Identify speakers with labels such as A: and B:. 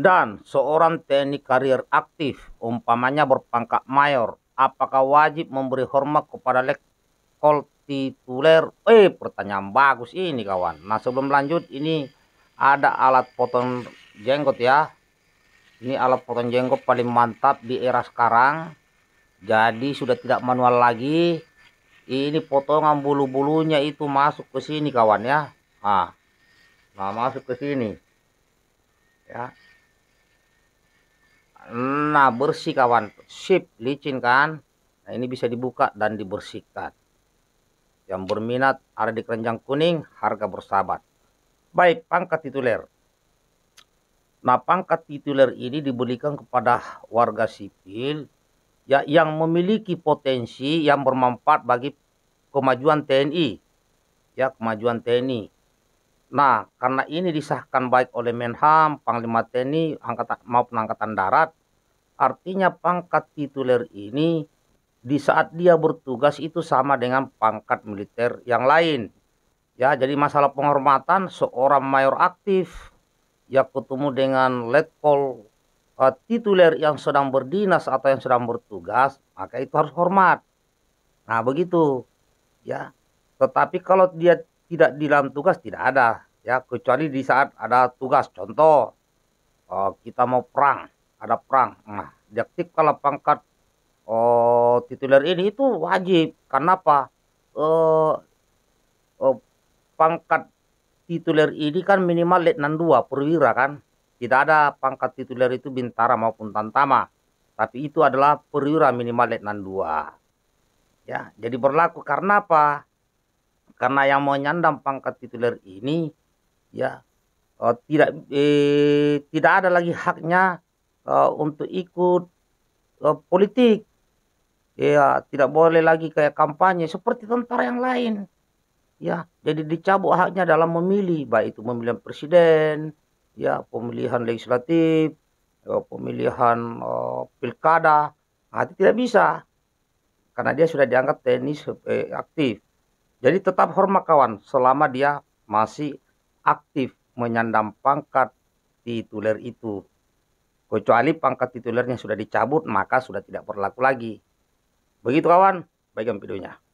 A: dan seorang TNI karir aktif, umpamanya berpangkat mayor, apakah wajib memberi hormat kepada letkol tituler? Eh, pertanyaan bagus ini kawan. Nah, sebelum lanjut, ini ada alat potong jenggot ya. Ini alat potong jenggot paling mantap di era sekarang. Jadi sudah tidak manual lagi. Ini potongan bulu-bulunya itu masuk ke sini kawan ya. Nah, nah masuk ke sini ya nah bersih kawan sip licin kan nah ini bisa dibuka dan dibersihkan yang berminat ada di keranjang kuning harga bersahabat baik pangkat tituler nah pangkat tituler ini diberikan kepada warga sipil ya yang memiliki potensi yang bermanfaat bagi kemajuan TNI ya kemajuan TNI Nah, karena ini disahkan baik oleh Menham, Panglima TNI, angkatan maupun Angkatan Darat, artinya pangkat tituler ini di saat dia bertugas itu sama dengan pangkat militer yang lain. Ya, jadi masalah penghormatan seorang mayor aktif ya ketemu dengan letkol uh, tituler yang sedang berdinas atau yang sedang bertugas, maka itu harus hormat. Nah, begitu. Ya. Tetapi kalau dia tidak di dalam tugas tidak ada ya kecuali di saat ada tugas contoh oh, kita mau perang ada perang nah diaktifkanlah pangkat oh, tituler ini itu wajib karena apa eh, pangkat tituler ini kan minimal letnan dua perwira kan tidak ada pangkat tituler itu bintara maupun tantama tapi itu adalah perwira minimal letnan dua ya jadi berlaku karena apa karena yang mau nyandang pangkat tituler ini ya uh, tidak eh, tidak ada lagi haknya uh, untuk ikut uh, politik ya tidak boleh lagi kayak kampanye seperti tentara yang lain ya jadi dicabut haknya dalam memilih baik itu pemilihan presiden ya pemilihan legislatif pemilihan uh, pilkada nah, itu tidak bisa karena dia sudah dianggap teknis eh, aktif jadi tetap hormat kawan selama dia masih aktif menyandang pangkat tituler itu. Kecuali pangkat titulernya sudah dicabut, maka sudah tidak berlaku lagi. Begitu kawan, bagian videonya.